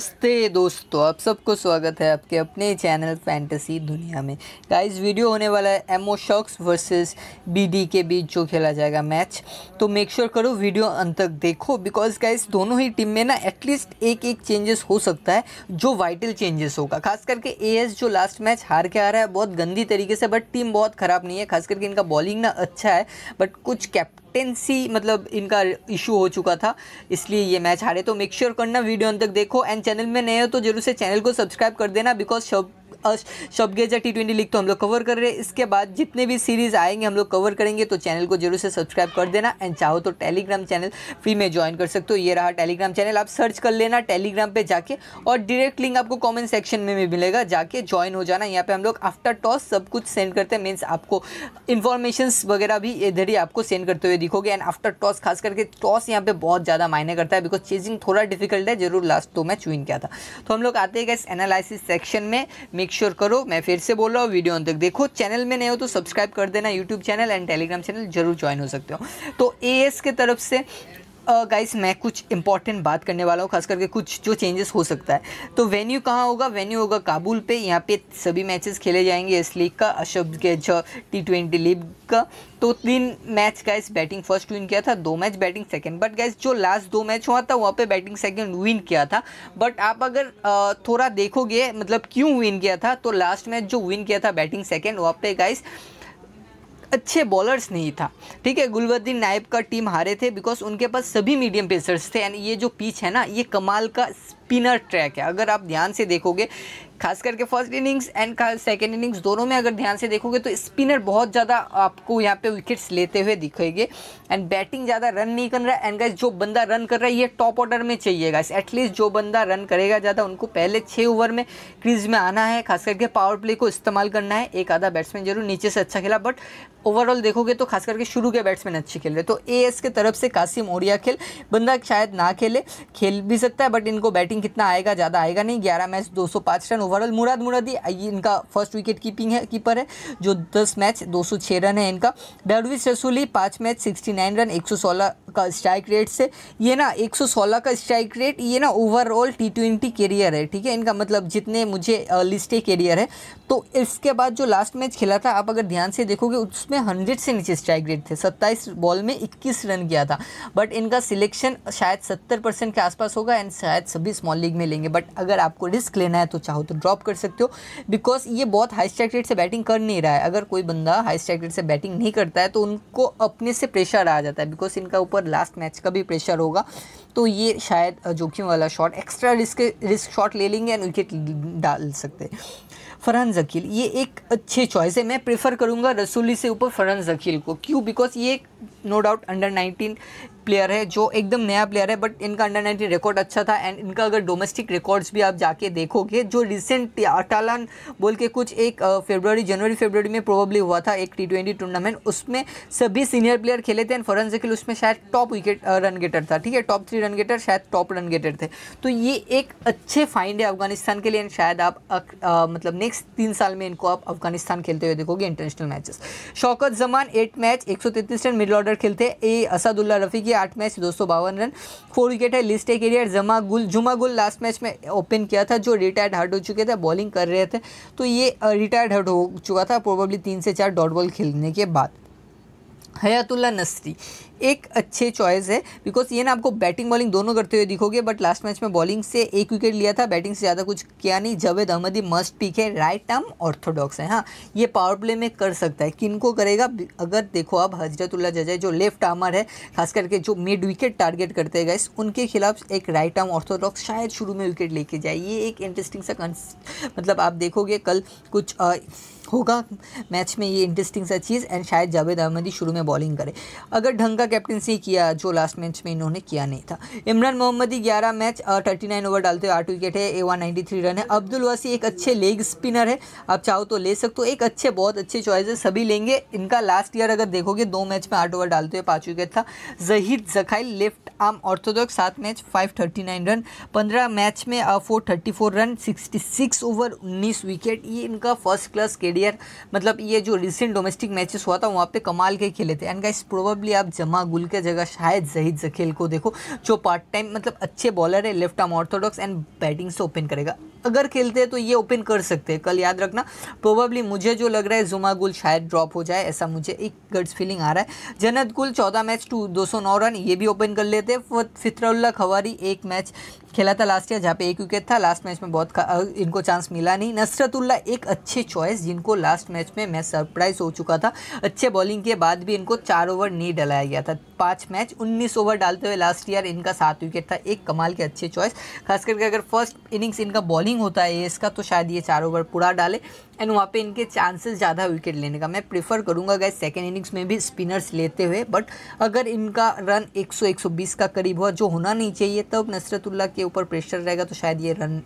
नमस्ते दोस्तों आप सबको स्वागत है आपके अपने चैनल फैंटेसी दुनिया में गाइस वीडियो होने वाला है एमओ शॉक्स वर्सेस बीडी के बीच जो खेला जाएगा मैच तो मेक श्योर sure करो वीडियो अंत तक देखो बिकॉज गाइस दोनों ही टीम में ना एटलीस्ट एक एक चेंजेस हो सकता है जो वाइटल चेंजेस होगा खास करके ए जो लास्ट मैच हार के आ रहा है बहुत गंदी तरीके से बट टीम बहुत ख़राब नहीं है खास करके इनका बॉलिंग ना अच्छा है बट कुछ कैप्ट कैप्टेंसी मतलब इनका इशू हो चुका था इसलिए ये मैच हारे तो मेक श्योर sure करना वीडियो अंत तक देखो एंड चैनल में नए हो तो जरूर से चैनल को सब्सक्राइब कर देना बिकॉज शब Shpageeza T twenty league तो हम लोग कवर कर रहे हैं इसके बाद जितने भी सीरीज़ आएंगे हम लोग कवर करेंगे तो चैनल को जरूर से सब्सक्राइब कर देना एंड चाहो तो टेलीग्राम चैनल फ्री में ज्वाइन कर सकते हो ये रहा टेलीग्राम चैनल आप सर्च कर लेना टेलीग्राम पर जाके और डायरेक्ट लिंक आपको कॉमेंट सेक्शन में भी मिलेगा जाके ज्वाइन हो जाना यहाँ पर हम लोग आफ्टर टॉस सब कुछ सेंड करते हैं मीन्स आपको इन्फॉर्मेशन वगैरह भी इधर ही आपको सेंड करते हुए दिखोगे एंड आफ्टर टॉस खास करके टॉस यहाँ पे बहुत ज़्यादा मायने करता है बिकॉज चेजिंग थोड़ा डिफिकल्ट है जरूर लास्ट दो मैच विन किया था तो हम लोग आते हैं एनालिसिस सेक्शन में मेक मेक श्योर करो मैं फिर से बोल रहा हूँ वीडियो अंत तक देखो चैनल में नहीं हो तो सब्सक्राइब कर देना YouTube channel and Telegram channel जरूर ज्वाइन हो सकते हो तो ए के तरफ से गाइस मैं कुछ इंपॉर्टेंट बात करने वाला हूँ खास करके कुछ जो चेंजेस हो सकता है तो वेन्यू कहाँ होगा वेन्यू होगा काबुल पे यहाँ पे सभी मैचेस खेले जाएंगे इस लीग का अशब के जो टी ट्वेंटी लीग का तो तीन match guys batting first win किया था दो match batting second but guys जो लास्ट दो मैच हुआ था वहाँ पे बैटिंग सेकंड विन किया था बट आप अगर थोड़ा देखोगे मतलब क्यों विन किया था तो लास्ट मैच जो विन किया था बैटिंग सेकंड वहाँ पे गाइस अच्छे बॉलर्स नहीं था ठीक है गुलवर्दीन नायब का टीम हारे थे बिकॉज उनके पास सभी मीडियम पेसर्स थे एंड ये जो पिच है ना ये कमाल का स्पिनर ट्रैक है अगर आप ध्यान से देखोगे खास करके first innings and second innings दोनों में अगर ध्यान से देखोगे तो स्पिनर बहुत ज़्यादा आपको यहाँ पे विकेट्स लेते हुए दिखेंगे एंड बैटिंग ज़्यादा रन नहीं कर रहा है एंड गाइस जो बंदा रन कर रहा है ये टॉप ऑर्डर में चाहिए गाइस एटलीस्ट जो बंदा रन करेगा ज़्यादा उनको पहले छः ओवर में क्रीज में आना है खास करके पावर प्ले को इस्तेमाल करना है एक आधा बैट्समैन जरूर नीचे से अच्छा खेला बट ओवरऑल देखोगे तो खास करके शुरू के बैट्समैन अच्छे खेल रहे तो ए के तरफ से कासिम ओरिया खेल बंदा शायद ना खेले खेल भी सकता है बट इनको बैटिंग बैटिंग कितना आएगा ज़्यादा आएगा नहीं ग्यारह मैच 205 रन ओवरऑल मुराद मुरादी इनका फर्स्ट विकेट कीपिंग है कीपर है जो दस मैच 206 रन है इनका डरविस रसूली पाँच मैच नाइन रन सोलह का स्ट्राइक रेट से ये ना 116 का स्ट्राइक रेट ये ना ओवरऑल टी ट्वेंटी कैरियर है ठीक है इनका मतलब जितने मुझे लिस्टे कैरियर है तो इसके बाद जो लास्ट मैच खेला था आप अगर ध्यान से देखोगे उसमें हंड्रेड से नीचे स्ट्राइक रेट थे सत्ताईस बॉल में इक्कीस रन किया था बट इनका सिलेक्शन शायद सत्तर परसेंट के आसपास होगा एंड शायद सभी स्मॉल लीग में लेंगे बट अगर आपको रिस्क लेना है तो चाहो तो ड्रॉप कर सकते हो बिकॉज ये बहुत हाई स्ट्राइक रेट से बैटिंग कर नहीं रहा है अगर कोई बंदा हाई स्ट्राइक रेट से बैटिंग नहीं करता है तो उनको अपने से प्रेशर आ जाता है बिकॉज इनका ऊपर ओवर लास्ट मैच का भी प्रेशर होगा तो ये शायद जोखिम वाला shot extra risk risk shot ले लेंगे एंड विकेट डाल सकते हैं फरहान जकील ये एक अच्छे चॉइस है मैं प्रेफर करूंगा रसूली से ऊपर फरहान जकील को क्यों बिकॉज ये एक नो डाउट अंडर 19 प्लेयर है जो एकदम नया प्लेयर है बट इनका अंडर 19 रिकॉर्ड अच्छा था एंड इनका अगर डोमेस्टिक रिकॉर्ड्स भी आप जाके देखोगे जो रिसेंट अटालान बोल के कुछ एक फेब्रवरी जनवरी फेब्रवरी में प्रोबेबली हुआ था एक टी ट्वेंटी टूर्नामेंट उसमें सभी सीनियर प्लेयर खेले थे एंड फरन उसमें शायद टॉप विकेट रन गेटर था ठीक है टॉप थ्री रन गेटर शायद टॉप रन गेटर थे तो ये एक अच्छे फाइंड है अफगानिस्तान के लिए एंड शायद आप अक, आ, मतलब नेक्स्ट तीन साल में इनको आप अफगानिस्तान खेलते हुए देखोगे international matches Shaukat Zaman eight match एक सौ रन मिड मिडल ऑर्डर खेलते हैं ए असदुल्ला रफ़ी की आठ मैच दो रन फोर विकेट है लिस्ट एक एरियर जमा गुल जुमा गुल लास्ट मैच में ओपन किया था जो रिटायर्ड हार्ट हो चुके थे बॉलिंग कर रहे थे तो ये रिटायर्ड हार्ट हो चुका था प्रोबेबली तीन से चार डॉट बॉल खेलने के बाद हयातुल्ला नसरी एक अच्छे चॉइस है बिकॉज ये ना आपको बैटिंग बॉलिंग दोनों करते हुए दिखोगे बट लास्ट मैच में बॉलिंग से एक विकेट लिया था बैटिंग से ज़्यादा कुछ किया नहीं जवेद अहमदी मस्ट पिक है राइट आर्म ऑर्थोडॉक्स है हाँ ये पावर प्ले में कर सकता है किन को करेगा अगर देखो आप हजरतुल्ला जजय जो लेफ्ट आर्मर है खास करके जो मिड विकेट टारगेट करते गए उनके खिलाफ एक राइट आर्म ऑर्थोडॉक्स शायद शुरू में विकेट लेके जाए ये एक इंटरेस्टिंग सा मतलब आप देखोगे कल कुछ आ, होगा मैच में ये इंटरेस्टिंग सा चीज़ एंड शायद जावेद अहमद ही शुरू में बॉलिंग करे अगर ढंग का कैप्टनसी किया जो लास्ट मैच में इन्होंने किया नहीं था इमरान मोहम्मदी ग्यारह मैच थर्टी नाइन ओवर डालते हुए आठ विकेट है a one ninety three run है अब्दुल वसी एक अच्छे लेग स्पिनर है आप चाहो तो ले सकते हो एक अच्छे बहुत अच्छे चॉइस है सभी लेंगे इनका लास्ट ईयर अगर देखोगे दो मैच में आठ ओवर डालते हुए पाँच विकेट था Zahid Zakhail left arm orthodox सात match five thirty nine run पंद्रह मैच में four thirty four run sixty six over उन्नीस विकेट ये इनका फर्स्ट क्लास के क्लियर मतलब ये जो रिसेंट डोमेस्टिक मैचेस हुआ था वहाँ पे कमाल के खेले थे एंड गाइस प्रोबेबली आप जमा गुल के जगह शायद जहीद जखेल को देखो जो पार्ट टाइम मतलब अच्छे बॉलर है left arm orthodox and batting से ओपन करेगा अगर खेलते हैं तो ये ओपन कर सकते हैं कल याद रखना प्रोबेबली मुझे जो लग रहा है जुमा गुल शायद ड्रॉप हो जाए ऐसा मुझे एक गट्स फीलिंग आ रहा है जन्नत गुल चौदह मैच टू दो सौ नौ रन ये भी ओपन कर लेते हैं फितरउल्ला खवारी एक मैच खेला था लास्ट ईयर जहाँ पे एक विकेट था लास्ट मैच में बहुत इनको चांस मिला नहीं नसरतुल्ला एक अच्छे चॉइस जिनको लास्ट मैच में मैं सरप्राइज हो चुका था अच्छे बॉलिंग के बाद भी इनको चार ओवर नहीं डलाया गया था पाँच मैच उन्नीस ओवर डालते हुए लास्ट ईयर इनका सात विकेट था एक कमाल के अच्छे चॉइस खास करके अगर फर्स्ट इनिंग्स इनका बॉलिंग रनिंग होता है इसका तो शायद ये चार ओवर पूरा डाले एंड वहाँ पे इनके चांसेस ज़्यादा विकेट लेने का मैं प्रीफर करूँगा गए सेकेंड इनिंग्स में भी स्पिनर्स लेते हुए बट अगर इनका रन 100 120 का करीब हुआ जो होना नहीं चाहिए तब नसरतुल्ला के ऊपर प्रेशर रहेगा तो शायद ये रन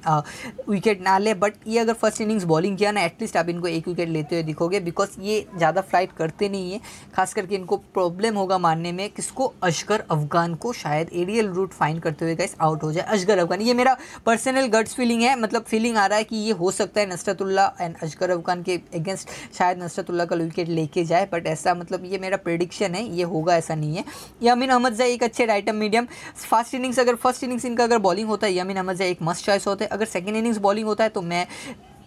विकेट ना ले बट ये अगर फर्स्ट इनिंग्स बॉलिंग किया ना एटलीस्ट आप इनको एक विकेट लेते हुए दिखोगे बिकॉज ये ज़्यादा फ्लाइट करते नहीं है खास करके इनको प्रॉब्लम होगा मानने में किसको अशगर अफगान को शायद एरियल रूट फाइन करते हुए गैस आउट हो जाए अशगर अफगान ये मेरा पर्सनल गट्स फीलिंग है मतलब फीलिंग आ रहा है कि ये हो सकता है नसरतुल्ला एंड अशगर कर खान के अगेंस्ट शायद नसरतुल्ला कल विकेट लेके जाए बट ऐसा मतलब ये मेरा प्रडिक्शन है ये होगा ऐसा नहीं है यामिन अहमद जई एक अच्छे राइटम मीडियम फर्स्ट इनिंग्स अगर फर्स्ट इनिंग्स इनका अगर बॉलिंग होता है यामिन अहमद जय एक मस्ट चॉइस होता है अगर सेकेंड इनिंग्स बॉलिंग होता है तो मैं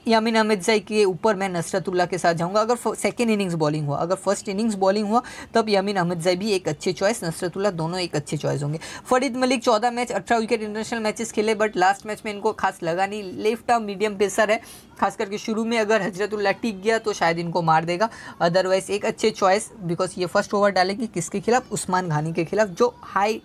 यामिन अहमद जई के ऊपर मैं नसरतुल्ला के साथ जाऊंगा अगर सेकेंड इनिंग्स बॉलिंग हुआ अगर फर्स्ट इनिंग्स बॉलिंग हुआ तब यामिन अहमद जई भी एक अच्छे चॉइस नसरतुल्ला दोनों एक अच्छे चॉइस होंगे फरीद मलिक चौदह मैच अठारह विकेट इंटरनेशनल मैचेस खेले बट लास्ट मैच में इनको खास लगा नहीं लेफ्ट आर्म मीडियम पेसर है खास करके शुरू में अगर हजरतुल्ला टिक गया तो शायद इनको मार देगा अदरवाइज़ एक अच्छे चॉइस बिकॉज ये फर्स्ट ओवर डालेंगे किसके खिलाफ उस्मान घानी के खिलाफ जो हाई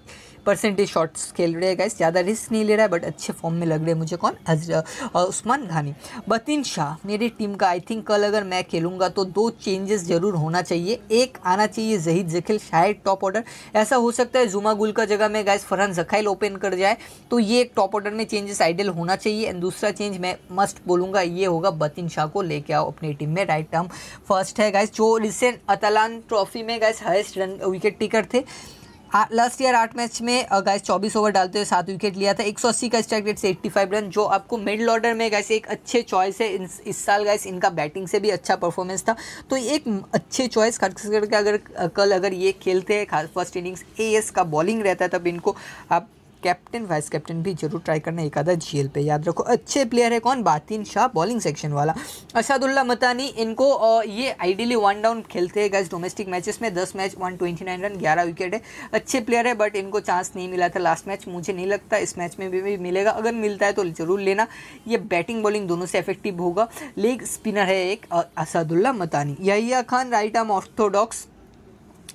परसेंटेज शॉट्स खेल रहे हैं गाइस ज़्यादा रिस्क नहीं ले रहा है बट अच्छे फॉर्म में लग रहे हैं मुझे कौन हजर उस्मान घानी बत्तीस नितिन शाह मेरी टीम का आई थिंक कल अगर मैं खेलूंगा तो दो चेंजेस जरूर होना चाहिए एक आना चाहिए जहीद जखिल शायद टॉप ऑर्डर ऐसा हो सकता है जुमा गुल का जगह में गाइस फरहान जखाइल ओपन कर जाए तो ये एक टॉप ऑर्डर में चेंजेस आइडियल होना चाहिए एंड दूसरा चेंज मैं मस्ट बोलूँगा ये होगा बतिन शाह को लेके आओ अपनी टीम में राइट टर्म फर्स्ट है गाइस जो रिसेंट अतलान ट्रॉफी में guys highest run wicket taker थे लास्ट हाँ, ईयर आठ मैच में गाइस 24 ओवर डालते हुए सात विकेट लिया था 180 का स्ट्राइक रेट से 85 रन जो आपको मिडल ऑर्डर में गाइस एक अच्छे चॉइस है इस, इस साल गाइस इनका बैटिंग से भी अच्छा परफॉर्मेंस था तो एक अच्छे चॉइस खास करके अगर कल अगर ये खेलते हैं फर्स्ट इनिंग्स ए का बॉलिंग रहता है तब इनको आप कैप्टन वाइस कैप्टन भी जरूर ट्राई करना एक आधा जी पे याद रखो अच्छे प्लेयर है कौन बातिन शाह बॉलिंग सेक्शन वाला असदुल्ला मतानी इनको ये आइडियली वन डाउन खेलते हैं गैस डोमेस्टिक मैचेस में दस match one twenty nine run ग्यारह विकेट है अच्छे प्लेयर है बट इनको चांस नहीं मिला था लास्ट मैच मुझे नहीं लगता इस मैच में भी मिलेगा अगर मिलता है तो जरूर लेना ये बैटिंग बॉलिंग दोनों से इफेक्टिव होगा लेग स्पिनर है एक असदुल्ला मतानी यही खान राइट आर्म ऑर्थोडॉक्स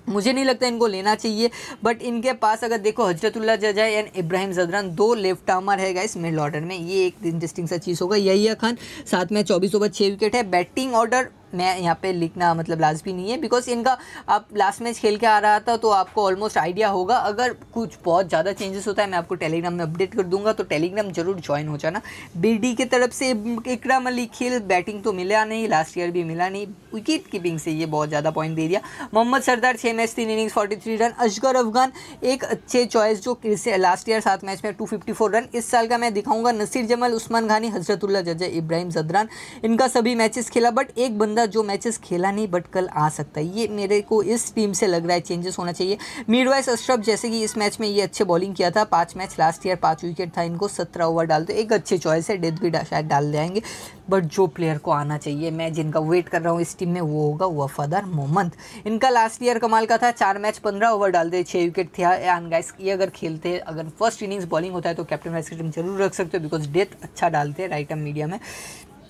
मुझे नहीं लगता इनको लेना चाहिए बट इनके पास अगर देखो हजरतुल्ला जजाय एंड इब्राहिम जदरान दो लेफ्ट आर्मर है इस मिडल ऑर्डर में ये एक इंटरेस्टिंग सा चीज़ होगा यही खान साथ में चौबीस ओवर छः विकेट है बैटिंग ऑर्डर मैं यहाँ पे लिखना मतलब लाजमी नहीं है बिकॉज इनका आप लास्ट मैच खेल के आ रहा था तो आपको ऑलमोस्ट आइडिया होगा अगर कुछ बहुत ज़्यादा चेंजेस होता है मैं आपको टेलीग्राम में अपडेट कर दूंगा तो टेलीग्राम जरूर ज्वाइन हो जाना डी की तरफ से इकराम अली खेल बैटिंग तो मिला नहीं लास्ट ईयर भी मिला नहीं विकेट कीपिंग से ये बहुत ज़्यादा पॉइंट दे दिया मोहम्मद सरदार छः मैच तीन innings forty three run Asghar Afghan एक अच्छे चॉइस जो लास्ट ईयर सात मैच में टू फिफ्टी फोर रन इस साल का मैं दिखाऊंगा नसीर जमल उस्मान घानी हजरतुल्ला जजा इब्राहिम जदरान इनका सभी मैचेस खेला बट एक बंद अंदर जो मैचेस खेला नहीं बट कल आ सकता है ये मेरे को इस टीम से लग रहा है चेंजेस होना चाहिए मीरवाइस अशरफ जैसे कि इस मैच में ये अच्छे बॉलिंग किया था पाँच मैच लास्ट ईयर पाँच विकेट था इनको सत्रह ओवर डाल दो एक अच्छी चॉइस है डेथ भी शायद डाल जाएंगे बट जो प्लेयर को आना चाहिए मैं जिनका वेट कर रहा हूँ इस टीम में वो होगा वफादार मोहम्मद इनका लास्ट ईयर कमाल का था चार मैच पंद्रह ओवर डाल दे छः विकेट था गाइस ये अगर खेलते अगर फर्स्ट इनिंग्स बॉलिंग होता है तो कैप्टन वाइस की टीम जरूर रख सकते हो बिकॉज डेथ अच्छा डालते हैं राइट एम मीडिया में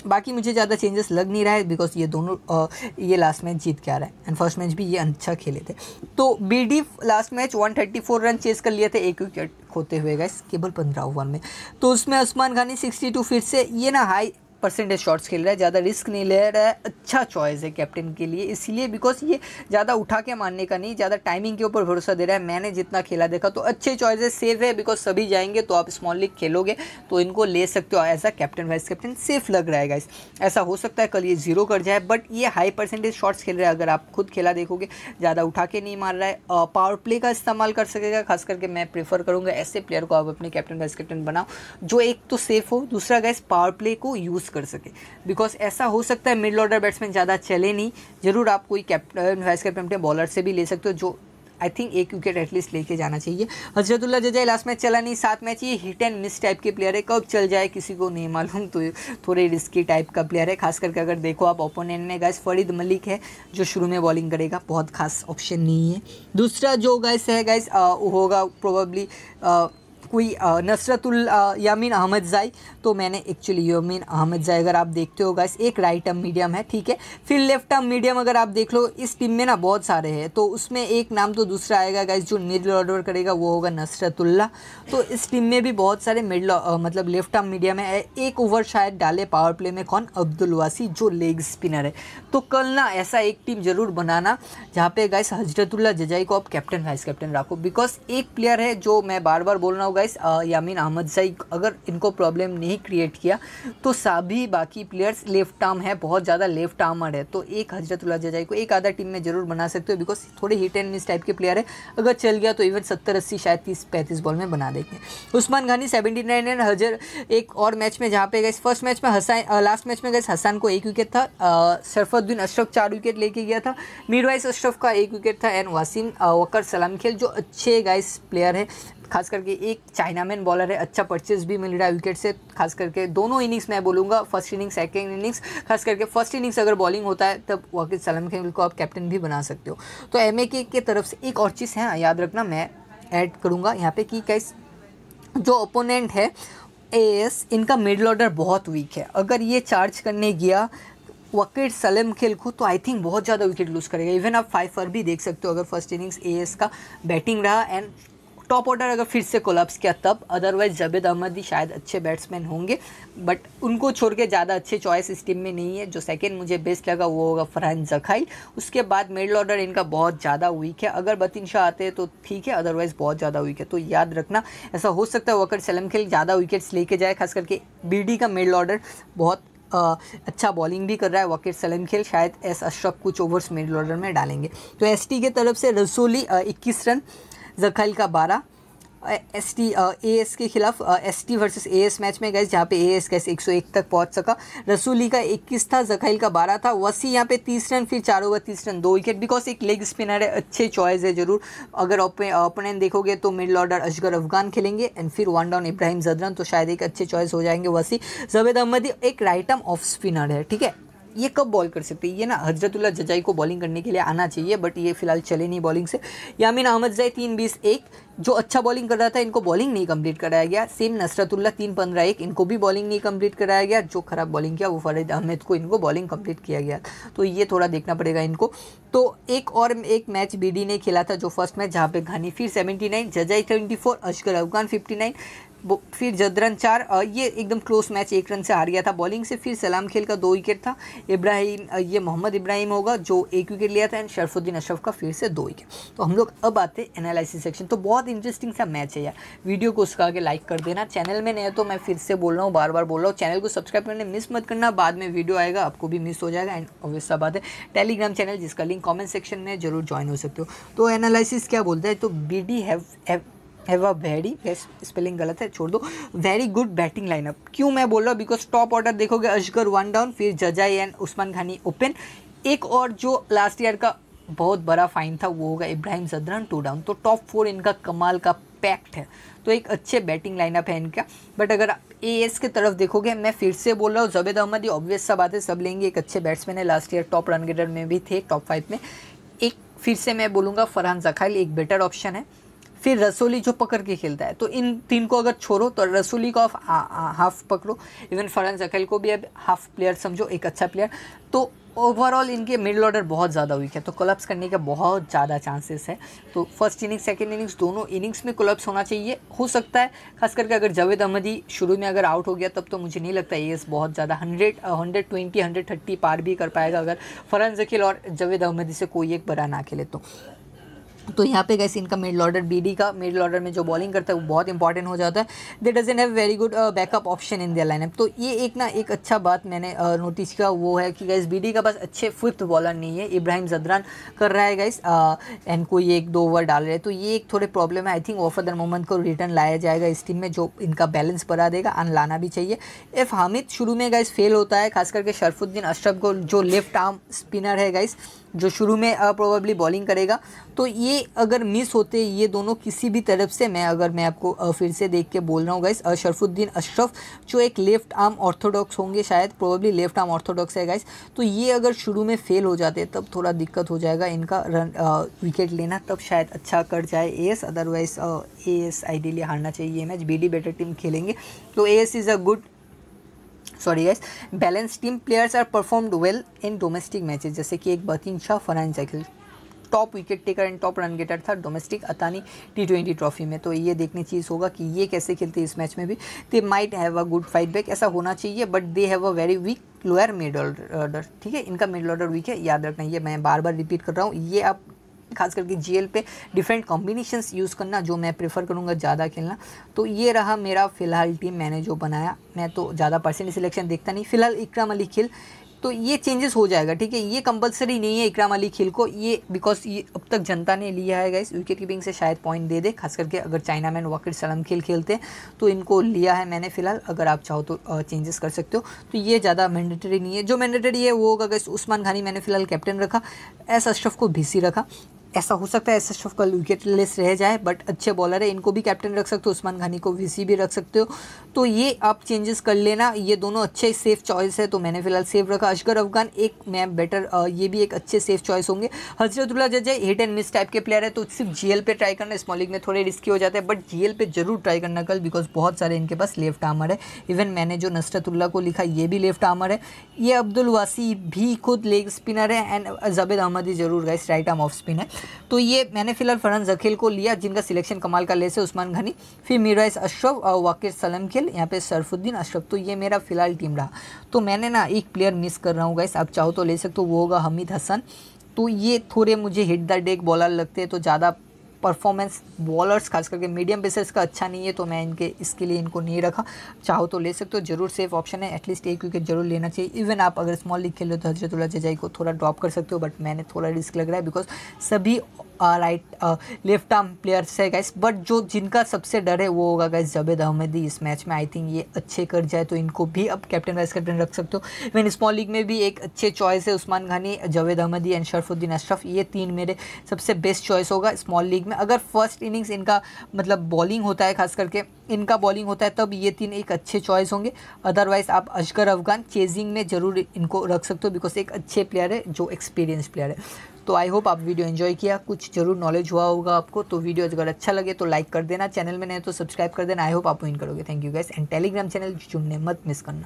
बाकी मुझे ज़्यादा चेंजेस लग नहीं रहा है बिकॉज ये दोनों आ, ये लास्ट मैच जीत के आ रहा है एंड फर्स्ट मैच भी ये अच्छा खेले थे तो BD last match 134 run chase कर लिए थे एक विकेट खोते हुए गए केवल पंद्रह ओवर में तो उसमें उस्मान खानी 62 फिर से ये ना हाई परसेंटेज शॉट्स खेल रहा है ज़्यादा रिस्क नहीं ले रहा है अच्छा चॉइस है कैप्टन के लिए इसलिए बिकॉज ये ज़्यादा उठा के मारने का नहीं ज़्यादा टाइमिंग के ऊपर भरोसा दे रहा है मैंने जितना खेला देखा तो अच्छे चॉइस है सेफ है बिकॉज सभी जाएंगे तो आप स्मॉल लीग खेलोगे तो इनको ले सकते हो ऐसा कैप्टन वाइस कैप्टन सेफ लग रहा है गाइस ऐसा हो सकता है कल ये जीरो कर जाए बट ये हाई परसेंटेज शॉट्स खेल रहा है अगर आप खुद खेला देखोगे ज़्यादा उठा के नहीं मार रहा है पावर प्ले का इस्तेमाल कर सकेगा खास करके मैं प्रेफर करूँगा ऐसे प्लेयर को आप अपने कैप्टन वाइस कैप्टन बनाओ जो एक तो सेफ हो दूसरा गैस पावर प्ले को यूज़ यूज़ कर सके बिकॉज ऐसा हो सकता है मिडल ऑर्डर बैट्समैन ज़्यादा चले नहीं ज़रूर आप कोई कैप्टन वाइस कैप्टन बॉलर से भी ले सकते हो जो आई थिंक एक विकेट एटलीस्ट लेके जाना चाहिए हजरतुल्ला जजा लास्ट मैच चला नहीं सात मैच ये हिट एंड मिस टाइप के प्लेयर है कब चल जाए किसी को नहीं मालूम तो थोड़े रिस्की टाइप का प्लेयर है खास करके अगर देखो आप ओपोनेंट में गैस फरीद मलिक है जो शुरू में बॉलिंग करेगा बहुत खास ऑप्शन नहीं है दूसरा जो गैस है गैस होगा प्रोबेबली कोई नसरतुल यामीन अहमद जाई तो मैंने एक्चुअली यामीन अहमद जाई अगर आप देखते हो गाइस एक राइट टर्म मीडियम है ठीक है फिर लेफ्ट आर्म मीडियम अगर आप देख लो इस टीम में ना बहुत सारे हैं तो उसमें एक नाम तो दूसरा आएगा गाइस जो मिडिल ऑर्डर करेगा वो होगा नसरतुल्ला तो इस टीम में भी बहुत सारे मिडल मतलब लेफ्ट टर्म मीडियम है एक ओवर शायद डाले पावर प्ले में कौन अब्दुल वासी जो लेग स्पिनर है तो कल ना ऐसा एक टीम ज़रूर बनाना जहाँ पे गाइस हजरतुल्ला जजाई को आप कैप्टन वाइस कैप्टन रखो बिकॉज एक प्लेयर है जो मैं बार बार बोल रहा हो गाइस यामीन अहमद सई अगर इनको प्रॉब्लम नहीं क्रिएट किया तो सभी बाकी प्लेयर्स लेफ्ट आर्म है बहुत ज़्यादा लेफ्ट आर्मर है तो एक हजरतुल्ला जजाई को एक आधा टीम में जरूर बना सकते हो बिकॉज थोड़े हिट एंड मिस टाइप के प्लेयर है अगर चल गया तो इवन सत्तर अस्सी शायद तीस पैंतीस बॉल में बना देंगे उस्मान घानी सेवेंटी नाइन एंड हजर एक और मैच में जहाँ पे गए फर्स्ट मैच में हसन लास्ट मैच में गए हसन को एक विकेट था सरफुद्दीन अशरफ चार विकेट लेके गया था मीरवाइस अशरफ का एक विकेट था एंड वासिम वकर सलाम खेल जो अच्छे गाइस प्लेयर है खास करके एक चाइनामैन बॉलर है अच्छा परचेज भी मिल रहा है विकेट से खास करके दोनों इनिंग्स मैं बोलूँगा फर्स्ट इनिंग सेकेंड इनिंग्स खास करके फर्स्ट इनिंग्स अगर बॉलिंग होता है तब वाकिद सलम खेल को आप कैप्टन भी बना सकते हो तो एम के तरफ से एक और चीज़ है हाँ, याद रखना मैं ऐड करूँगा यहाँ पे कि कैस जो ओपोनेंट है ए एस इनका मिडल ऑर्डर बहुत वीक है अगर ये चार्ज करने गया वकेट सलेम खेल को तो आई थिंक बहुत ज़्यादा विकेट लूज़ करेगा इवन आप फाइव फर भी देख सकते हो अगर फर्स्ट इनिंग्स ए एस का बैटिंग रहा एंड टॉप ऑर्डर अगर फिर से कोलप्स किया तब अदरवाइज जबेद अहमद ही शायद अच्छे बैट्समैन होंगे बट उनको छोड़ के ज़्यादा अच्छे चॉइस इस टीम में नहीं है जो सेकेंड मुझे बेस्ट लगा वो होगा फरहान जखाई उसके बाद मिडल ऑर्डर इनका बहुत ज़्यादा वीक है अगर बतिन शाह आते हैं तो ठीक है अदरवाइज बहुत ज़्यादा वीक है तो याद रखना ऐसा हो सकता है वकर सलम खेल ज़्यादा विकेट्स लेके जाए खास करके बी का मिडल ऑर्डर बहुत आ, अच्छा बॉलिंग भी कर रहा है वकीर सलम खेल शायद एस अशरफ कुछ ओवर्स मिडल ऑर्डर में डालेंगे तो एसटी के तरफ से रसोली इक्कीस रन जरखाइल का बारह एस टी ए एस के खिलाफ S T versus A S match में गए जहाँ पे ए एस कैसे एक सौ एक तक पहुँच सका रसूली का इक्कीस था जखाइल का बारह था वसी यहाँ पे तीस रन फिर चार ओवर तीस रन दो विकेट बिकॉज एक लेग स्पिनर है अच्छे चॉइस है जरूर अगर ओपोनेंट देखोगे तो मिडल ऑर्डर अशगर अफगान खेलेंगे एंड फिर वन डाउन इब्राहिम जदरन तो शायद एक अच्छे चॉइस हो जाएंगे वसी जवेद अहमदी एक राइट आर्म ऑफ स्पिनर है ठीक है ये कब बॉल कर सकते हैं ये ना हजरतुल्ला जजाई को बॉलिंग करने के लिए आना चाहिए बट ये फिलहाल चले नहीं बॉलिंग से यामिन अहमद जय तीन बीस एक जो अच्छा बॉलिंग कर रहा था इनको बॉलिंग नहीं कंप्लीट कराया गया सेम नसरतुल्ला तीन पंद्रह एक इनको भी बॉलिंग नहीं कंप्लीट कराया गया जो खराब बॉलिंग किया वो फरीद अहमद को इनको बॉलिंग कंप्लीट किया गया तो ये थोड़ा देखना पड़ेगा इनको तो एक और एक मैच बी ने खेला था जो फर्स्ट मैच जहाँ पे घानी फिर seventy nine Zazai twenty four Asghar Afghan fifty nine फिर जदरन चार ये एकदम क्लोज मैच एक रन से हार गया था बॉलिंग से फिर सलाम खेल का दो विकेट था इब्राहिम ये मोहम्मद इब्राहिम होगा जो एक विकेट लिया था एंड शरफुद्दीन अशरफ का फिर से दो विकेट तो हम लोग अब आते हैं एनालिसिस सेक्शन तो बहुत इंटरेस्टिंग सा मैच है यार वीडियो को उसका आगे लाइक कर देना चैनल में नहीं है तो मैं फिर से बोल रहा हूँ बार बार बोल रहा हूँ चैनल को सब्सक्राइब करने मिस मत करना बाद में वीडियो आएगा आपको भी मिस हो जाएगा एंड ऑब्वियस बात है टेलीग्राम चैनल जिसका लिंक कॉमेंट सेक्शन में जरूर ज्वाइन हो सकते हो तो एनालिसिस क्या बोलता है तो B D have have a very spelling गलत है छोड़ दो वेरी गुड बैटिंग लाइनअप क्यों मैं बोल रहा हूँ बिकॉज टॉप ऑर्डर देखोगे अजगर वन डाउन फिर जजाई एंड उस्मान खानी ओपन एक और जो लास्ट ईयर का बहुत बड़ा फाइन था वो होगा इब्राहिम जदरन टू डाउन तो टॉप फोर इनका कमाल का पैक्ट है तो एक अच्छे बैटिंग लाइनअप है इनका बट अगर ए एस की तरफ देखोगे मैं फिर से बोल रहा हूँ जबेद अहमद ये ऑब्वियस सब आते सब लेंगे एक अच्छे बैट्समैन है last year top run getter में भी थे टॉप फाइव में एक फिर से मैं बोलूँगा फरहान जखाइल एक बेटर ऑप्शन है फिर रसोली जो पकड़ के खेलता है तो इन तीन को अगर छोड़ो तो रसोली को आप हाफ पकड़ो इवन फरन जकल को भी अब हाफ प्लेयर समझो एक अच्छा प्लेयर तो ओवरऑल इनके मिडल ऑर्डर बहुत ज़्यादा वीक है तो कोलप्स करने का बहुत ज़्यादा चांसेस है तो फर्स्ट इनिंग्स सेकेंड इनिंग्स दोनों इनिंग्स में कोलप्स होना चाहिए हो सकता है खास करके अगर जावेद अहमदी शुरू में अगर आउट हो गया तब तो मुझे नहीं लगता ये बहुत ज़्यादा hundred hundred twenty hundred thirty पार भी कर पाएगा अगर फरहान जकील और जावेद अहमदी से कोई एक बड़ा ना खेले तो तो यहाँ पे गैस इनका मिडल ऑर्डर बीडी का मिडल ऑर्डर में जो बॉलिंग करता है वो बहुत इंपॉर्टेंट हो जाता है they doesn't have very good backup option in their lineup तो ये एक ना एक अच्छा बात मैंने नोटिस uh, किया वो है कि गैस बीडी का पास अच्छे फिफ्थ बॉलर नहीं है इब्राहिम जदरान कर रहा है गैस एंड uh, कोई एक दो ओवर डाल रहे तो ये एक थोड़े प्रॉब्लम है आई थिंक ऑफर मोहम्मद को रिटर्न लाया जाएगा इस टीम में जो इनका बैलेंस बढ़ा देगा अन लाना भी चाहिए एफ हामिद शुरू में गैस फेल होता है खास करके शरफुद्दीन अशरफ को जो लेफ्ट आर्म स्पिनर है गैस जो शुरू में प्रोबेबली बॉलिंग करेगा तो ये अगर मिस होते ये दोनों किसी भी तरफ से मैं अगर मैं आपको फिर से देख के बोल रहा हूँ गाइस शरफुद्दीन अशरफ जो एक लेफ्ट आर्म ऑर्थोडॉक्स होंगे शायद प्रोबेबली लेफ्ट आर्म ऑर्थोडॉक्स है गाइस तो ये अगर शुरू में फेल हो जाते तब थोड़ा दिक्कत हो जाएगा इनका रन विकेट लेना तब शायद अच्छा कर जाए एस अदरवाइज एस आइडियली हारना चाहिए match be the better team खेलेंगे तो as is a good sorry guys balance team players are performed well in domestic matches जैसे कि एक बतिन शाह फरहान जैकिल top wicket taker and top run getter था डोमेस्टिक अतानी टी ट्वेंटी ट्रॉफी में तो ये देखने चीज़ होगा कि ये कैसे खेलते इस मैच में भी they might have a good fight back ऐसा होना चाहिए but they have a very weak lower middle order ठीक है इनका मिडल ऑर्डर वीक है याद रखना ये मैं बार बार रिपीट कर रहा हूँ ये आप खास करके जीएल पे डिफरेंट कॉम्बिनेशंस यूज़ करना जो मैं प्रेफर करूँगा ज़्यादा खेलना तो ये रहा मेरा फ़िलहाल टीम मैंने जो बनाया मैं तो ज़्यादा परसेंट सिलेक्शन देखता नहीं फ़िलहाल इकराम अली खेल तो ये चेंजेस हो जाएगा ठीक है ये कंपलसरी नहीं है इकराम अली खेल को ये बिकॉज ये अब तक जनता ने लिया है इस विकेट कीपिंग से शायद पॉइंट दे दे खास करके अगर चाइना मैन वाकिर सलम खेल खेलते तो इनको लिया है मैंने फिलहाल अगर आप चाहो तो चेंजेस कर सकते हो तो ये ज़्यादा मैंडेटरी नहीं है जो मैंडेटरी है वो होगा उस्मान खानी मैंने फिलहाल कैप्टन रखा एस अशरफ को भी रखा ऐसा हो सकता है ऐसा शफ विकेट विकेटलेस रह जाए बट अच्छे बॉलर है इनको भी कैप्टन रख सकते हो उस्मान घानी को वीसी भी रख सकते हो तो ये आप चेंजेस कर लेना ये दोनों अच्छे सेफ चॉइस है तो मैंने फिलहाल सेफ रखा अशगर अफगान एक मैम बेटर ये भी एक अच्छे सेफ चॉइस होंगे Hazratullah Zazai hit and miss type के प्लेयर है तो सिर्फ जी पे ट्राई करना स्मॉल लीग में थोड़े रिस्की हो जाते हैं बट जी पे जरूर ट्राई करना कल बिकॉज बहुत सारे इनके पास लेफ्ट आमर है इवन मैंने जो नसरतुल्ला को लिखा ये भी लेफ्ट आमर है ये अब्दुल वासी भी खुद लेग स्पिनर है एंड जबेद अहमदी जरूर गए राइट आर्म ऑफ स्पिन है तो ये मैंने फिलहाल फरहान जखील को लिया जिनका सिलेक्शन कमाल का लेस है उस्मान घनी फिर मीराइस अशरफ और वाकिर सलम खेल यहाँ पे सरफुद्दीन अशरफ तो ये मेरा फिलहाल टीम रहा तो मैंने ना एक प्लेयर मिस कर रहा हूँ गाइस आप चाहो तो ले सकते हो वो होगा हमीद हसन तो ये थोड़े मुझे हिट द डेक बॉलर लगते हैं तो ज़्यादा परफॉर्मेंस बॉलर्स खास करके मीडियम पेसर्स का अच्छा नहीं है तो मैं इनके इसके लिए इनको नहीं रखा चाहो तो ले सकते हो जरूर सेफ ऑप्शन है एटलीस्ट एक विकेट जरूर लेना चाहिए इवन आप अगर स्मॉल लीग खेल रहे हो तो हजरतुल्ला जजाई को थोड़ा ड्रॉप कर सकते हो बट मैंने थोड़ा रिस्क लग रहा है बिकॉज सभी राइट लेफ्ट आर्म प्लेयर्स है गाइस बट जो जिनका सबसे डर है वो होगा गाइस जबेद अहमदी इस मैच में आई थिंक ये अच्छे कर जाए तो इनको भी अब कैप्टन वाइस कैप्टन रख सकते हो इवन स्मॉल लीग में भी एक अच्छे चॉइस है उस्मान घानी जवेद अहमदी एंड शरफुद्दीन अशरफ ये तीन मेरे सबसे बेस्ट चॉइस होगा स्मॉल लीग में अगर फर्स्ट इनिंग्स इनका मतलब बॉलिंग होता है खास करके इनका बॉलिंग होता है तब ये तीन एक अच्छे चॉइस होंगे अदरवाइज़ आप अजगर अफगान चेजिंग में ज़रूर इनको रख सकते हो बिकॉज एक अच्छे प्लेयर है जो एक्सपीरियंस प्लेयर है तो आई होप आप वीडियो एंजॉय किया कुछ जरूर नॉलेज हुआ होगा आपको तो वीडियो अगर अच्छा लगे तो लाइक कर देना चैनल में नहीं तो सब्सक्राइब कर देना आई होप आप विन करोगे thank you guys and Telegram channel जुड़ने मत मिस करना